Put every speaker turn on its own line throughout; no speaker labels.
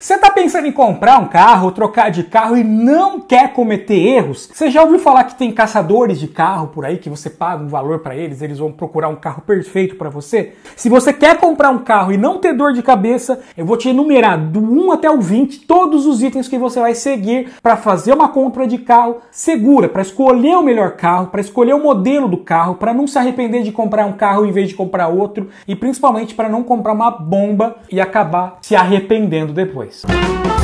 Você está pensando em comprar um carro, trocar de carro e não quer cometer erros? Você já ouviu falar que tem caçadores de carro por aí que você paga um valor para eles, eles vão procurar um carro perfeito para você? Se você quer comprar um carro e não ter dor de cabeça, eu vou te enumerar do 1 até o 20 todos os itens que você vai seguir para fazer uma compra de carro segura, para escolher o melhor carro, para escolher o modelo do carro, para não se arrepender de comprar um carro em vez de comprar outro e principalmente para não comprar uma bomba e acabar se arrependendo depois. voice.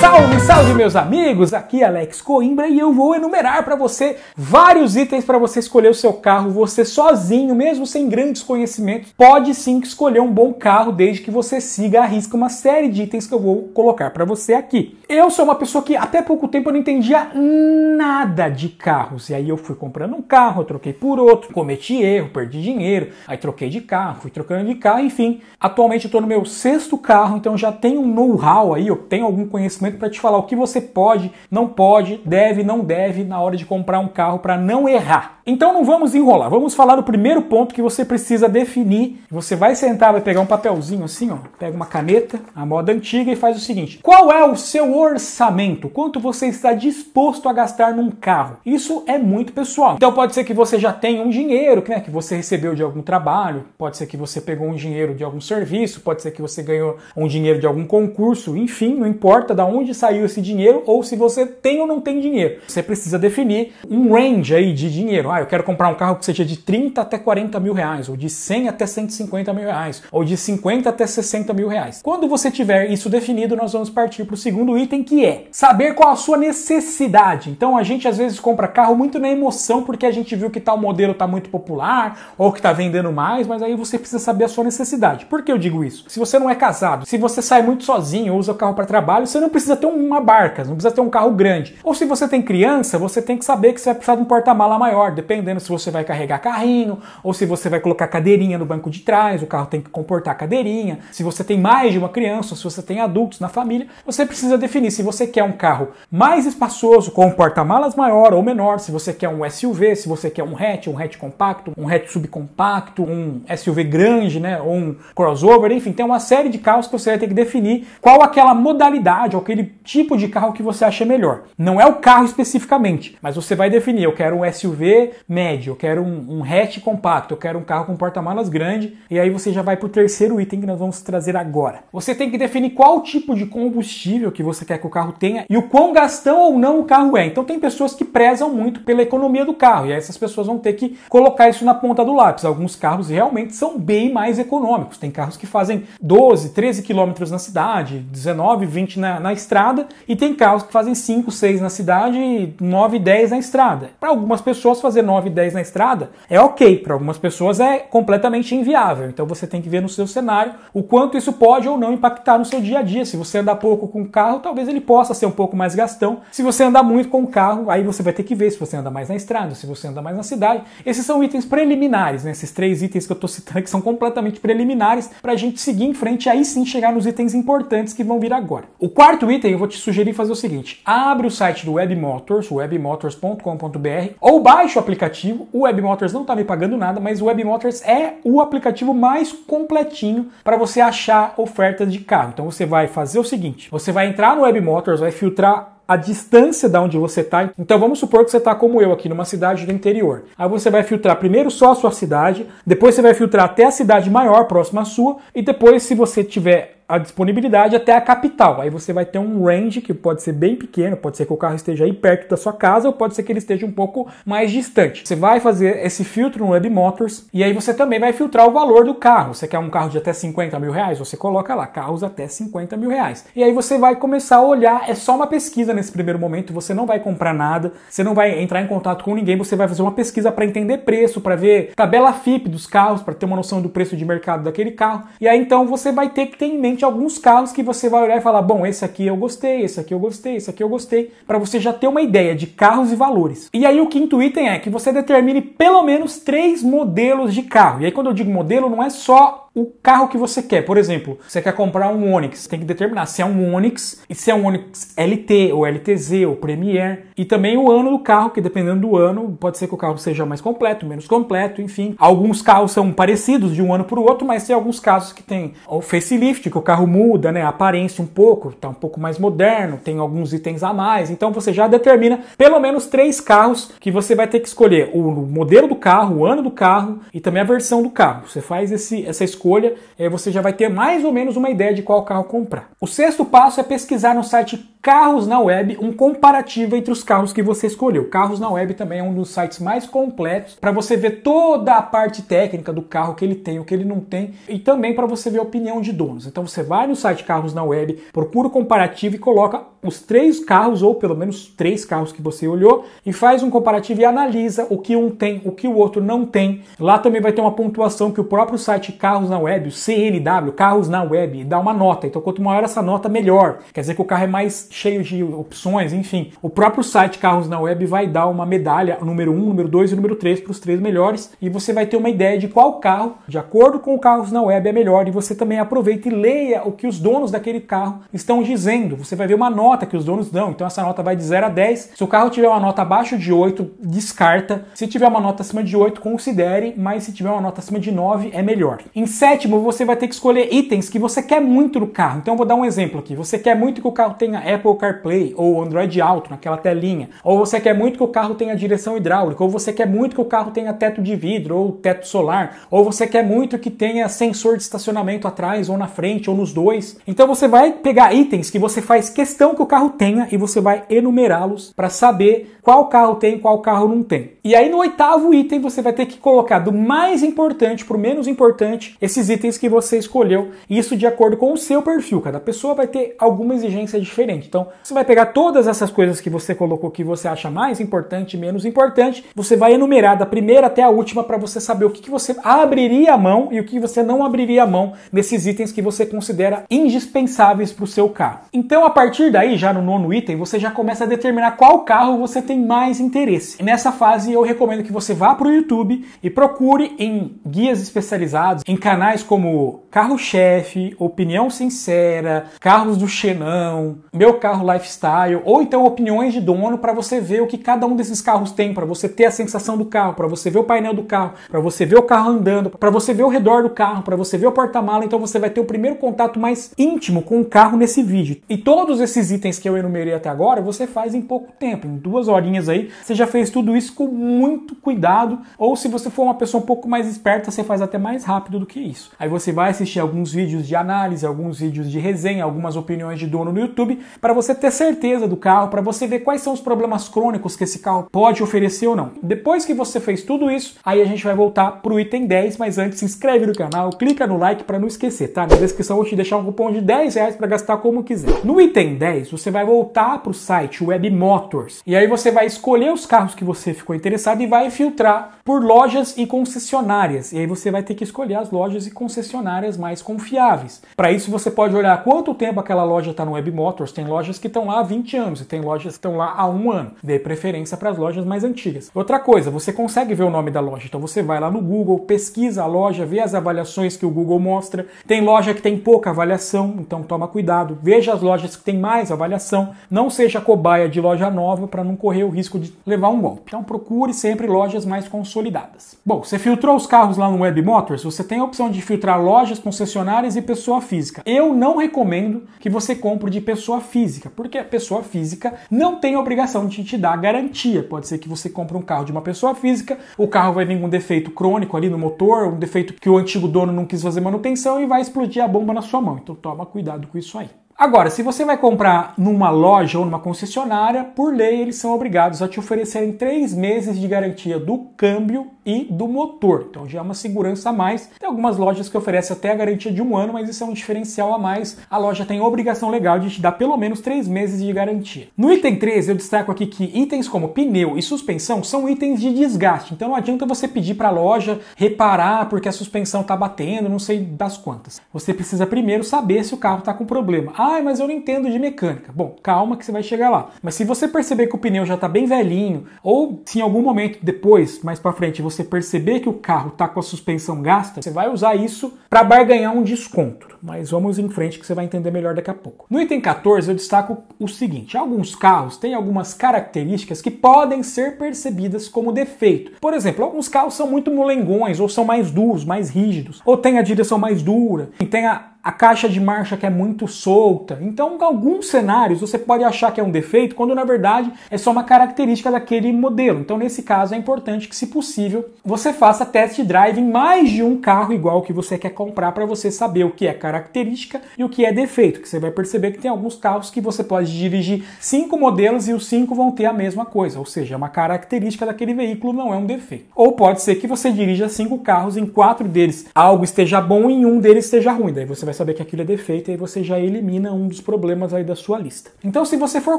Salve, salve meus amigos! Aqui é Alex Coimbra e eu vou enumerar para você vários itens para você escolher o seu carro. Você sozinho, mesmo sem grandes conhecimentos, pode sim escolher um bom carro desde que você siga a risca uma série de itens que eu vou colocar para você aqui. Eu sou uma pessoa que até pouco tempo eu não entendia nada de carros. E aí eu fui comprando um carro, troquei por outro, cometi erro, perdi dinheiro, aí troquei de carro, fui trocando de carro, enfim. Atualmente eu tô no meu sexto carro, então já tenho um know-how aí, eu tenho algum conhecimento conhecimento para te falar o que você pode, não pode, deve, não deve na hora de comprar um carro para não errar. Então não vamos enrolar, vamos falar do primeiro ponto que você precisa definir. Você vai sentar, vai pegar um papelzinho assim, ó, pega uma caneta, a moda antiga, e faz o seguinte: qual é o seu orçamento? Quanto você está disposto a gastar num carro? Isso é muito pessoal. Então pode ser que você já tenha um dinheiro né, que você recebeu de algum trabalho, pode ser que você pegou um dinheiro de algum serviço, pode ser que você ganhou um dinheiro de algum concurso, enfim, não importa de onde saiu esse dinheiro ou se você tem ou não tem dinheiro. Você precisa definir um range aí de dinheiro. Ah, ah, eu quero comprar um carro que seja de 30 até 40 mil reais, ou de 100 até 150 mil reais, ou de 50 até 60 mil reais. Quando você tiver isso definido, nós vamos partir para o segundo item, que é saber qual a sua necessidade. Então, a gente às vezes compra carro muito na emoção, porque a gente viu que tal modelo está muito popular, ou que está vendendo mais, mas aí você precisa saber a sua necessidade. Por que eu digo isso? Se você não é casado, se você sai muito sozinho, ou usa o carro para trabalho, você não precisa ter uma barca, não precisa ter um carro grande. Ou se você tem criança, você tem que saber que você vai precisar de um porta-mala maior, dependendo se você vai carregar carrinho ou se você vai colocar cadeirinha no banco de trás, o carro tem que comportar cadeirinha. Se você tem mais de uma criança, se você tem adultos na família, você precisa definir se você quer um carro mais espaçoso, com um porta-malas maior ou menor, se você quer um SUV, se você quer um hatch, um hatch compacto, um hatch subcompacto, um SUV grande, né, ou um crossover, enfim, tem uma série de carros que você vai ter que definir qual aquela modalidade, ou aquele tipo de carro que você acha melhor. Não é o carro especificamente, mas você vai definir, eu quero um SUV médio, eu quero um, um hatch compacto, eu quero um carro com porta-malas grande, e aí você já vai para o terceiro item que nós vamos trazer agora. Você tem que definir qual tipo de combustível que você quer que o carro tenha e o quão gastão ou não o carro é. Então tem pessoas que prezam muito pela economia do carro, e aí essas pessoas vão ter que colocar isso na ponta do lápis. Alguns carros realmente são bem mais econômicos, tem carros que fazem 12, 13 quilômetros na cidade, 19, 20 na, na estrada, e tem carros que fazem 5, 6 na cidade, 9, 10 na estrada. Para algumas pessoas fazer 19, 10 na estrada é ok, para algumas pessoas é completamente inviável. Então você tem que ver no seu cenário o quanto isso pode ou não impactar no seu dia a dia. Se você andar pouco com o carro, talvez ele possa ser um pouco mais gastão. Se você andar muito com o carro, aí você vai ter que ver se você anda mais na estrada, se você anda mais na cidade. Esses são itens preliminares, né? Esses três itens que eu estou citando que são completamente preliminares para a gente seguir em frente aí sim chegar nos itens importantes que vão vir agora. O quarto item eu vou te sugerir fazer o seguinte: abre o site do Web Motors, webmotors.com.br ou baixa o aplicativo. O WebMotors não está me pagando nada, mas o WebMotors é o aplicativo mais completinho para você achar ofertas de carro. Então você vai fazer o seguinte: você vai entrar no WebMotors, vai filtrar a distância da onde você está. Então vamos supor que você está como eu aqui numa cidade do interior. Aí você vai filtrar primeiro só a sua cidade, depois você vai filtrar até a cidade maior próxima à sua e depois se você tiver a disponibilidade até a capital. Aí você vai ter um range que pode ser bem pequeno, pode ser que o carro esteja aí perto da sua casa ou pode ser que ele esteja um pouco mais distante. Você vai fazer esse filtro no Web Motors e aí você também vai filtrar o valor do carro. Você quer um carro de até 50 mil reais? Você coloca lá carros até 50 mil reais. E aí você vai começar a olhar. É só uma pesquisa nesse primeiro momento. Você não vai comprar nada, você não vai entrar em contato com ninguém. Você vai fazer uma pesquisa para entender preço, para ver tabela FIP dos carros, para ter uma noção do preço de mercado daquele carro. E aí então você vai ter que ter em mente somente alguns carros que você vai olhar e falar: bom, esse aqui eu gostei, esse aqui eu gostei, esse aqui eu gostei, para você já ter uma ideia de carros e valores. E aí o quinto item é que você determine pelo menos três modelos de carro. E aí quando eu digo modelo, não é só o carro que você quer. Por exemplo, você quer comprar um Onix, tem que determinar se é um Onix e se é um Onix LT ou LTZ ou Premier e também o ano do carro, que dependendo do ano, pode ser que o carro seja mais completo, menos completo, enfim. Alguns carros são parecidos de um ano para o outro, mas tem alguns casos que tem o facelift, que o carro muda, né, a aparência um pouco, tá um pouco mais moderno, tem alguns itens a mais. Então você já determina pelo menos três carros que você vai ter que escolher o modelo do carro, o ano do carro e também a versão do carro. Você faz esse essa escolha escolha, eh, você já vai ter mais ou menos uma ideia de qual carro comprar. O sexto passo é pesquisar no site Carros na Web um comparativo entre os carros que você escolheu. Carros na Web também é um dos sites mais completos para você ver toda a parte técnica do carro que ele tem, o que ele não tem e também para você ver a opinião de donos. Então você vai no site Carros na Web, procura o comparativo e coloca os três carros ou pelo menos três carros que você olhou e faz um comparativo e analisa o que um tem, o que o outro não tem. Lá também vai ter uma pontuação que o próprio site Carros na web, o CNW, carros na web, e dá uma nota. Então, quanto maior essa nota, melhor. Quer dizer que o carro é mais cheio de opções, enfim. O próprio site Carros na Web vai dar uma medalha, número 1, número 2 e número 3 para os três melhores, e você vai ter uma ideia de qual carro, de acordo com o Carros na Web, é melhor. E você também aproveita e leia o que os donos daquele carro estão dizendo. Você vai ver uma nota que os donos dão. Então, essa nota vai de 0 a 10. Se o carro tiver uma nota abaixo de 8, descarta. Se tiver uma nota acima de 8, considere, mas se tiver uma nota acima de 9, é melhor. Em sétimo, você vai ter que escolher itens que você quer muito no carro. Então, eu vou dar um exemplo aqui. Você quer muito que o carro tenha Apple CarPlay ou Android Auto naquela telinha. Ou você quer muito que o carro tenha direção hidráulica. Ou você quer muito que o carro tenha teto de vidro ou teto solar. Ou você quer muito que tenha sensor de estacionamento atrás ou na frente ou nos dois. Então, você vai pegar itens que você faz questão que o carro tenha e você vai enumerá-los para saber qual carro tem e qual carro não tem. E aí, no oitavo item, você vai ter que colocar do mais importante para o menos importante esses itens que você escolheu. Isso de acordo com o seu perfil. Cada pessoa vai ter alguma exigência diferente. Então, você vai pegar todas essas coisas que você colocou que você acha mais importante, menos importante. Você vai enumerar da primeira até a última para você saber o que, que você abriria a mão e o que você não abriria a mão nesses itens que você considera indispensáveis para o seu carro. Então, a partir daí, já no nono item, você já começa a determinar qual carro você tem mais interesse. E nessa fase, eu recomendo que você vá para o YouTube e procure em guias especializados, em canais canais como Carro Chefe, Opinião Sincera, Carros do Xenão, Meu Carro Lifestyle, ou então opiniões de dono para você ver o que cada um desses carros tem, para você ter a sensação do carro, para você ver o painel do carro, para você ver o carro andando, para você ver o redor do carro, para você ver o porta-mala. Então você vai ter o primeiro contato mais íntimo com o carro nesse vídeo. E todos esses itens que eu enumerei até agora, você faz em pouco tempo, em duas horinhas aí. Você já fez tudo isso com muito cuidado, ou se você for uma pessoa um pouco mais esperta, você faz até mais rápido do que isso isso. Aí você vai assistir alguns vídeos de análise, alguns vídeos de resenha, algumas opiniões de dono no YouTube, para você ter certeza do carro, para você ver quais são os problemas crônicos que esse carro pode oferecer ou não. Depois que você fez tudo isso, aí a gente vai voltar pro item 10, mas antes se inscreve no canal, clica no like para não esquecer, tá? Na descrição eu vou te deixar um cupom de 10 reais para gastar como quiser. No item 10, você vai voltar pro site Web Motors e aí você vai escolher os carros que você ficou interessado e vai filtrar por lojas e concessionárias. E aí você vai ter que escolher as lojas lojas e concessionárias mais confiáveis. Para isso, você pode olhar quanto tempo aquela loja está no Web Motors. Tem lojas que estão lá há 20 anos e tem lojas que estão lá há um ano. Dê preferência para as lojas mais antigas. Outra coisa, você consegue ver o nome da loja. Então você vai lá no Google, pesquisa a loja, vê as avaliações que o Google mostra. Tem loja que tem pouca avaliação, então toma cuidado. Veja as lojas que tem mais avaliação. Não seja cobaia de loja nova para não correr o risco de levar um golpe. Então procure sempre lojas mais consolidadas. Bom, você filtrou os carros lá no Web Motors, você tem a opção opção de filtrar lojas, concessionárias e pessoa física. Eu não recomendo que você compre de pessoa física, porque a pessoa física não tem a obrigação de te dar garantia. Pode ser que você compre um carro de uma pessoa física, o carro vai vir com um defeito crônico ali no motor, um defeito que o antigo dono não quis fazer manutenção e vai explodir a bomba na sua mão. Então toma cuidado com isso aí. Agora, se você vai comprar numa loja ou numa concessionária, por lei eles são obrigados a te oferecerem três meses de garantia do câmbio e do motor. Então já é uma segurança a mais. Tem algumas lojas que oferecem até a garantia de um ano, mas isso é um diferencial a mais. A loja tem obrigação legal de te dar pelo menos três meses de garantia. No item 13, eu destaco aqui que itens como pneu e suspensão são itens de desgaste. Então não adianta você pedir para a loja reparar porque a suspensão está batendo, não sei das quantas. Você precisa primeiro saber se o carro está com problema. Ah, ah, mas eu não entendo de mecânica. Bom, calma que você vai chegar lá. Mas se você perceber que o pneu já está bem velhinho, ou se em algum momento depois, mais para frente, você perceber que o carro está com a suspensão gasta, você vai usar isso para barganhar um desconto. Mas vamos em frente que você vai entender melhor daqui a pouco. No item 14, eu destaco o seguinte: alguns carros têm algumas características que podem ser percebidas como defeito. Por exemplo, alguns carros são muito molengões, ou são mais duros, mais rígidos, ou têm a direção mais dura, tem a a caixa de marcha que é muito solta. Então, em alguns cenários, você pode achar que é um defeito, quando na verdade é só uma característica daquele modelo. Então, nesse caso, é importante que, se possível, você faça test drive em mais de um carro igual que você quer comprar para você saber o que é característica e o que é defeito. Que você vai perceber que tem alguns carros que você pode dirigir cinco modelos e os cinco vão ter a mesma coisa, ou seja, é uma característica daquele veículo, não é um defeito. Ou pode ser que você dirija cinco carros, em quatro deles algo esteja bom e em um deles esteja ruim. Daí você vai saber que aquilo é defeito e aí você já elimina um dos problemas aí da sua lista. Então, se você for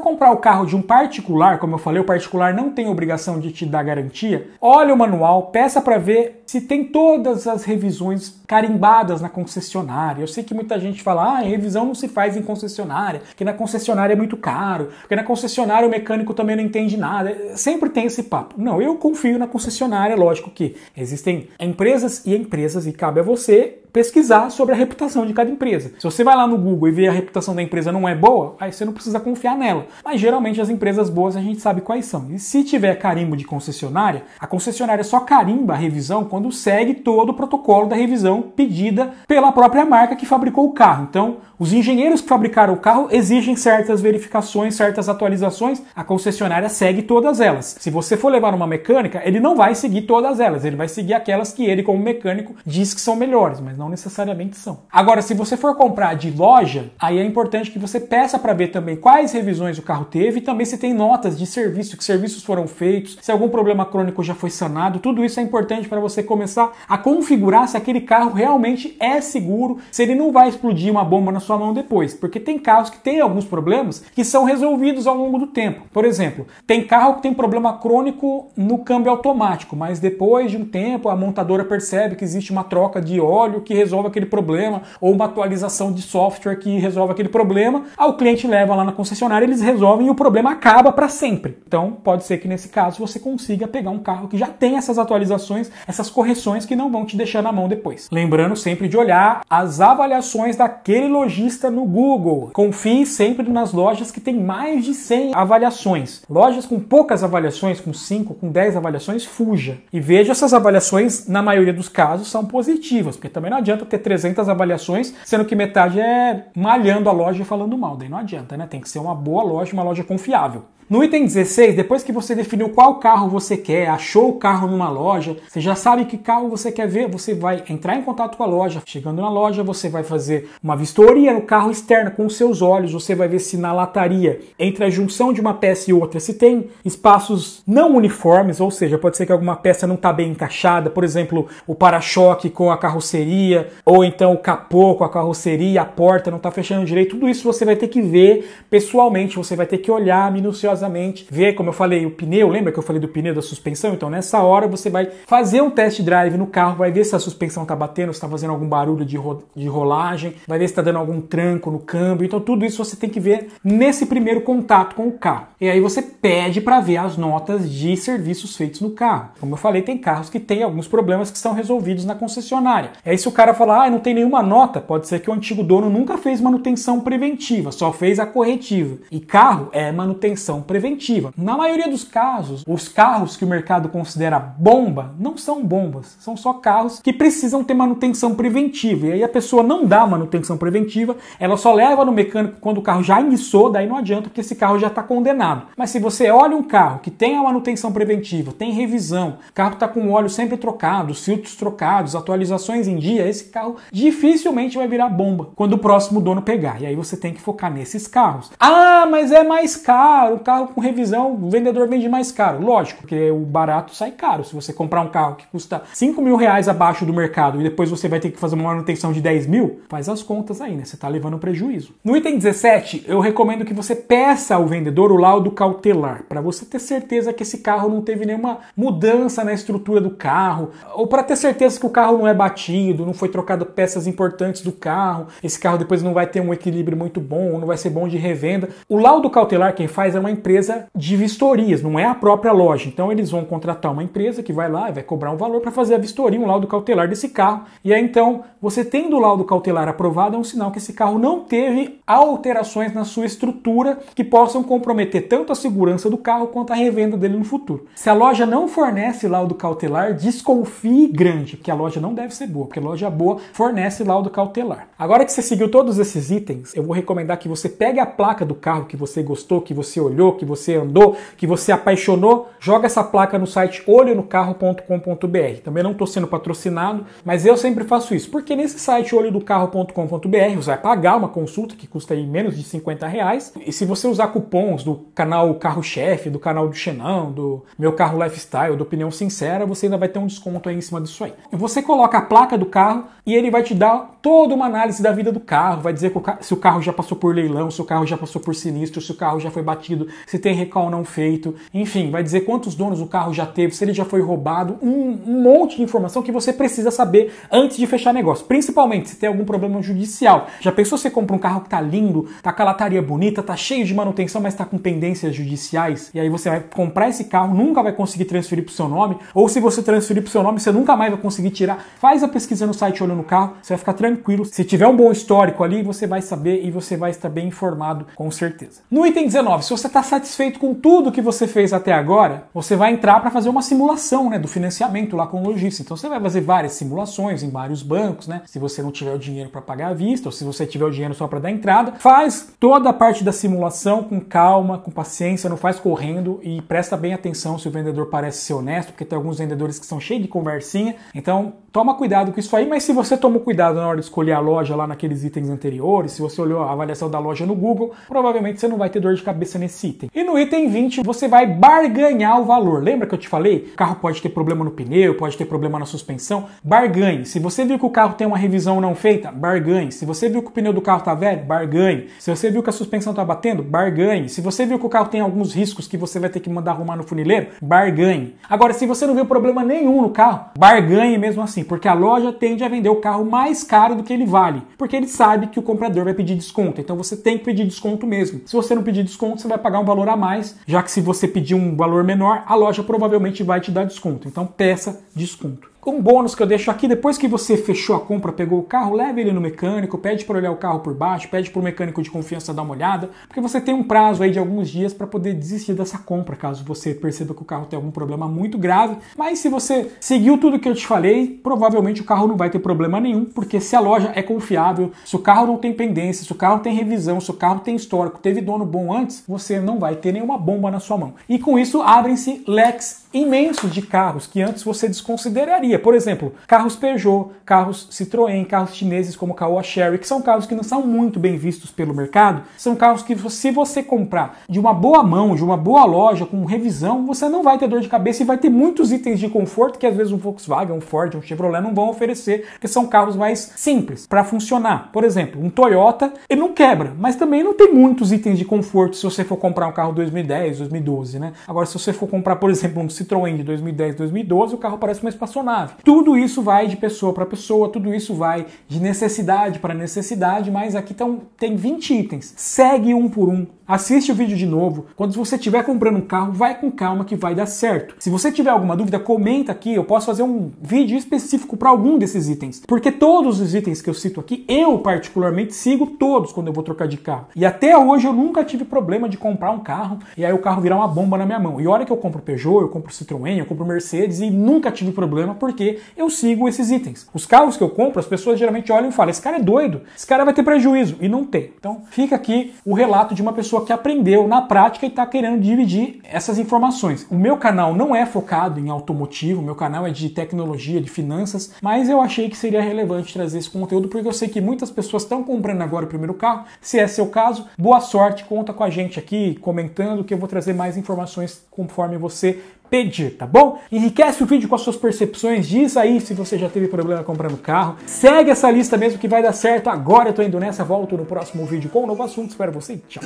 comprar o carro de um particular, como eu falei, o particular não tem obrigação de te dar garantia, olha o manual, peça para ver se tem todas as revisões carimbadas na concessionária. Eu sei que muita gente fala, ah, revisão não se faz em concessionária, que na concessionária é muito caro, porque na concessionária o mecânico também não entende nada. Sempre tem esse papo. Não, eu confio na concessionária, lógico que existem empresas e empresas e cabe a você pesquisar sobre a reputação de cada empresa. Se você vai lá no Google e vê a reputação da empresa não é boa, aí você não precisa confiar nela. Mas geralmente as empresas boas a gente sabe quais são. E se tiver carimbo de concessionária, a concessionária só carimba a revisão quando segue todo o protocolo da revisão pedida pela própria marca que fabricou o carro. Então, os engenheiros que fabricaram o carro exigem certas verificações, certas atualizações, a concessionária segue todas elas. Se você for levar uma mecânica, ele não vai seguir todas elas, ele vai seguir aquelas que ele, como mecânico, diz que são melhores, mas não necessariamente são. Agora, se você for comprar de loja, aí é importante que você peça para ver também quais revisões o carro teve e também se tem notas de serviço, que serviços foram feitos, se algum problema crônico já foi sanado, tudo isso é importante para você começar a configurar se aquele carro realmente é seguro, se ele não vai explodir uma bomba na sua sua mão depois, porque tem carros que têm alguns problemas que são resolvidos ao longo do tempo. Por exemplo, tem carro que tem problema crônico no câmbio automático, mas depois de um tempo a montadora percebe que existe uma troca de óleo que resolve aquele problema ou uma atualização de software que resolve aquele problema. Ao cliente leva lá na concessionária, eles resolvem e o problema acaba para sempre. Então, pode ser que nesse caso você consiga pegar um carro que já tem essas atualizações, essas correções que não vão te deixar na mão depois. Lembrando sempre de olhar as avaliações daquele lojista lojista no Google. Confie sempre nas lojas que têm mais de 100 avaliações. Lojas com poucas avaliações, com 5, com 10 avaliações, fuja. E veja essas avaliações, na maioria dos casos, são positivas, porque também não adianta ter 300 avaliações, sendo que metade é malhando a loja e falando mal. Daí não adianta, né? Tem que ser uma boa loja, uma loja confiável. No item 16, depois que você definiu qual carro você quer, achou o carro numa loja, você já sabe que carro você quer ver, você vai entrar em contato com a loja. Chegando na loja, você vai fazer uma vistoria no carro externa com os seus olhos, você vai ver se na lataria, entre a junção de uma peça e outra, se tem espaços não uniformes, ou seja, pode ser que alguma peça não está bem encaixada, por exemplo, o para-choque com a carroceria, ou então o capô com a carroceria, a porta não está fechando direito, tudo isso você vai ter que ver pessoalmente, você vai ter que olhar minuciosamente cuidadosamente, ver, como eu falei, o pneu, lembra que eu falei do pneu da suspensão? Então nessa hora você vai fazer um test drive no carro, vai ver se a suspensão está batendo, se está fazendo algum barulho de, ro de rolagem, vai ver se está dando algum tranco no câmbio. Então tudo isso você tem que ver nesse primeiro contato com o carro. E aí você pede para ver as notas de serviços feitos no carro. Como eu falei, tem carros que têm alguns problemas que são resolvidos na concessionária. Aí se o cara falar, ah, não tem nenhuma nota, pode ser que o antigo dono nunca fez manutenção preventiva, só fez a corretiva. E carro é manutenção preventiva. Na maioria dos casos, os carros que o mercado considera bomba não são bombas, são só carros que precisam ter manutenção preventiva. E aí a pessoa não dá manutenção preventiva, ela só leva no mecânico quando o carro já iniciou, daí não adianta porque esse carro já está condenado. Mas se você olha um carro que tem a manutenção preventiva, tem revisão, o carro está com óleo sempre trocado, filtros trocados, atualizações em dia, esse carro dificilmente vai virar bomba quando o próximo dono pegar. E aí você tem que focar nesses carros. Ah, mas é mais caro, o carro carro com revisão, o vendedor vende mais caro. Lógico, porque o barato sai caro. Se você comprar um carro que custa 5 mil reais abaixo do mercado e depois você vai ter que fazer uma manutenção de 10 mil, faz as contas aí, né? Você está levando prejuízo. No item 17, eu recomendo que você peça ao vendedor o laudo cautelar, para você ter certeza que esse carro não teve nenhuma mudança na estrutura do carro, ou para ter certeza que o carro não é batido, não foi trocado peças importantes do carro, esse carro depois não vai ter um equilíbrio muito bom, não vai ser bom de revenda. O laudo cautelar quem faz é uma empresa de vistorias, não é a própria loja. Então eles vão contratar uma empresa que vai lá e vai cobrar um valor para fazer a vistoria, um laudo cautelar desse carro. E aí então, você tendo o laudo cautelar aprovado, é um sinal que esse carro não teve alterações na sua estrutura que possam comprometer tanto a segurança do carro quanto a revenda dele no futuro. Se a loja não fornece laudo cautelar, desconfie grande, porque a loja não deve ser boa, porque a loja boa fornece laudo cautelar. Agora que você seguiu todos esses itens, eu vou recomendar que você pegue a placa do carro que você gostou, que você olhou, trabalhou, que você andou, que você apaixonou, joga essa placa no site olhonocarro.com.br. Também não estou sendo patrocinado, mas eu sempre faço isso, porque nesse site olhodocarro.com.br você vai pagar uma consulta que custa aí menos de 50 reais. E se você usar cupons do canal Carro Chefe, do canal do Xenão, do Meu Carro Lifestyle, do Opinião Sincera, você ainda vai ter um desconto aí em cima disso aí. Você coloca a placa do carro e ele vai te dar toda uma análise da vida do carro, vai dizer o ca... se o carro já passou por leilão, se o carro já passou por sinistro, se o carro já foi batido, se tem recall não feito, enfim, vai dizer quantos donos o carro já teve, se ele já foi roubado, um, um monte de informação que você precisa saber antes de fechar negócio, principalmente se tem algum problema judicial. Já pensou se você compra um carro que tá lindo, tá com a lataria bonita, tá cheio de manutenção, mas tá com pendências judiciais, e aí você vai comprar esse carro, nunca vai conseguir transferir pro seu nome, ou se você transferir pro seu nome, você nunca mais vai conseguir tirar. Faz a pesquisa no site olhando o carro, você vai ficar tranquilo. Se tiver um bom histórico ali, você vai saber e você vai estar bem informado, com certeza. No item 19, se você está satisfeito com tudo que você fez até agora, você vai entrar para fazer uma simulação né, do financiamento lá com o lojista. Então você vai fazer várias simulações em vários bancos, né? Se você não tiver o dinheiro para pagar à vista, ou se você tiver o dinheiro só para dar entrada, faz toda a parte da simulação com calma, com paciência, não faz correndo e presta bem atenção se o vendedor parece ser honesto, porque tem alguns vendedores que são cheios de conversinha. Então toma cuidado com isso aí, mas se você tomou cuidado na hora de escolher a loja lá naqueles itens anteriores, se você olhou a avaliação da loja no Google, provavelmente você não vai ter dor de cabeça nesse item item. E no item 20 você vai barganhar o valor. Lembra que eu te falei? O carro pode ter problema no pneu, pode ter problema na suspensão. Barganhe. Se você viu que o carro tem uma revisão não feita, barganhe. Se você viu que o pneu do carro tá velho, barganhe. Se você viu que a suspensão tá batendo, barganhe. Se você viu que o carro tem alguns riscos que você vai ter que mandar arrumar no funileiro, barganhe. Agora, se você não viu problema nenhum no carro, barganhe mesmo assim, porque a loja tende a vender o carro mais caro do que ele vale, porque ele sabe que o comprador vai pedir desconto. Então você tem que pedir desconto mesmo. Se você não pedir desconto, você vai pagar um valor valor a mais, já que se você pedir um valor menor, a loja provavelmente vai te dar desconto. Então peça desconto. Um bônus que eu deixo aqui, depois que você fechou a compra, pegou o carro, leve ele no mecânico, pede para olhar o carro por baixo, pede para o mecânico de confiança dar uma olhada, porque você tem um prazo aí de alguns dias para poder desistir dessa compra, caso você perceba que o carro tem algum problema muito grave. Mas se você seguiu tudo que eu te falei, provavelmente o carro não vai ter problema nenhum, porque se a loja é confiável, se o carro não tem pendência, se o carro tem revisão, se o carro tem histórico, teve dono bom antes, você não vai ter nenhuma bomba na sua mão. E com isso abrem-se leques imensos de carros que antes você desconsideraria. Por exemplo, carros Peugeot, carros Citroën, carros chineses como Caoa Sherry, que são carros que não são muito bem vistos pelo mercado, são carros que se você comprar de uma boa mão, de uma boa loja, com revisão, você não vai ter dor de cabeça e vai ter muitos itens de conforto que às vezes um Volkswagen, um Ford, um Chevrolet não vão oferecer, porque são carros mais simples para funcionar. Por exemplo, um Toyota, ele não quebra, mas também não tem muitos itens de conforto se você for comprar um carro 2010, 2012, né? Agora, se você for comprar, por exemplo, um Citroën de 2010, 2012, o carro parece uma espaçonave. Tudo isso vai de pessoa para pessoa, tudo isso vai de necessidade para necessidade, mas aqui tão, tá tem 20 itens. Segue um por um, assiste o vídeo de novo. Quando você estiver comprando um carro, vai com calma que vai dar certo. Se você tiver alguma dúvida, comenta aqui, eu posso fazer um vídeo específico para algum desses itens, porque todos os itens que eu cito aqui, eu particularmente sigo todos quando eu vou trocar de carro. E até hoje eu nunca tive problema de comprar um carro e aí o carro virar uma bomba na minha mão. E olha que eu compro Peugeot, eu compro compro Citroën, eu compro Mercedes e nunca tive problema porque eu sigo esses itens. Os carros que eu compro, as pessoas geralmente olham e falam: esse cara é doido, esse cara vai ter prejuízo. E não tem. Então fica aqui o relato de uma pessoa que aprendeu na prática e está querendo dividir essas informações. O meu canal não é focado em automotivo, meu canal é de tecnologia, de finanças, mas eu achei que seria relevante trazer esse conteúdo porque eu sei que muitas pessoas estão comprando agora o primeiro carro. Se é seu caso, boa sorte, conta com a gente aqui comentando que eu vou trazer mais informações conforme você pedir, tá bom? Enriquece o vídeo com as suas percepções, diz aí se você já teve problema comprando carro. Segue essa lista mesmo que vai dar certo. Agora eu tô indo nessa, volto no próximo vídeo com um novo assunto. Espero você, tchau.